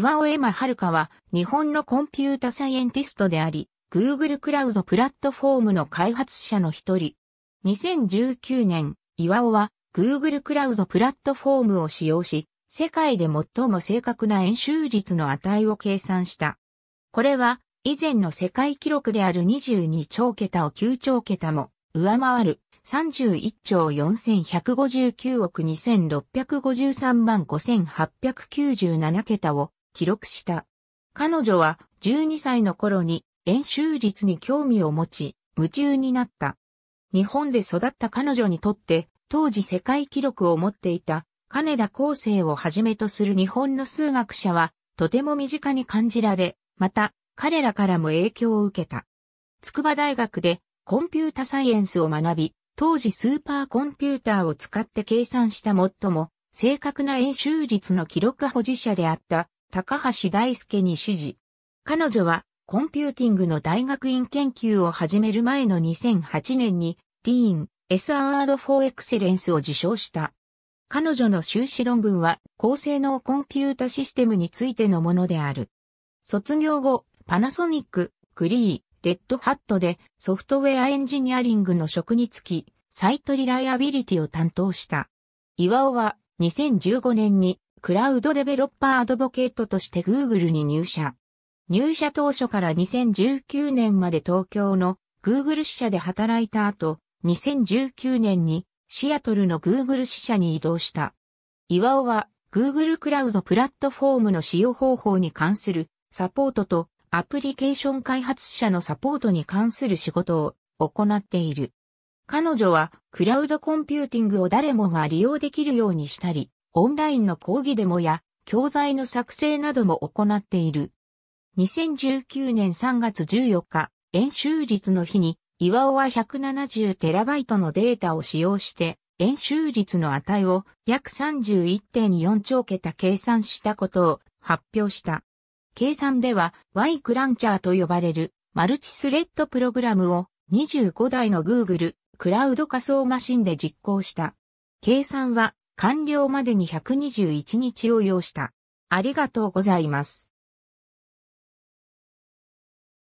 岩尾エマ遥は日本のコンピュータサイエンティストであり、Google クラウドプラットフォームの開発者の一人。2019年、岩尾は Google クラウドプラットフォームを使用し、世界で最も正確な演習率の値を計算した。これは以前の世界記録である22兆桁を9兆桁も上回る31兆4159億2653万5897桁を記録した。彼女は12歳の頃に演習率に興味を持ち、夢中になった。日本で育った彼女にとって、当時世界記録を持っていた金田厚生をはじめとする日本の数学者は、とても身近に感じられ、また、彼らからも影響を受けた。筑波大学でコンピュータサイエンスを学び、当時スーパーコンピューターを使って計算した最も正確な演習率の記録保持者であった高橋大輔に指示。彼女はコンピューティングの大学院研究を始める前の2008年にディーン S アワード・ x c e エクセレンスを受賞した。彼女の修士論文は高性能コンピュータシステムについてのものである。卒業後、パナソニック、クリー、レッドハットでソフトウェアエンジニアリングの職に就き、サイトリライアビリティを担当した。岩尾は2015年にクラウドデベロッパーアドボケートとして Google に入社。入社当初から2019年まで東京の Google 支社で働いた後、2019年にシアトルの Google 支社に移動した。岩尾は Google クラウドプラットフォームの使用方法に関するサポートとアプリケーション開発者のサポートに関する仕事を行っている。彼女はクラウドコンピューティングを誰もが利用できるようにしたり、オンラインの講義デモや教材の作成なども行っている。2019年3月14日、演習率の日に、岩尾は1 7 0イトのデータを使用して、演習率の値を約31.4兆桁計算したことを発表した。計算では Y クランチャーと呼ばれるマルチスレッドプログラムを25台の Google クラウド仮想マシンで実行した。計算は完了までに121日を要した。ありがとうございます。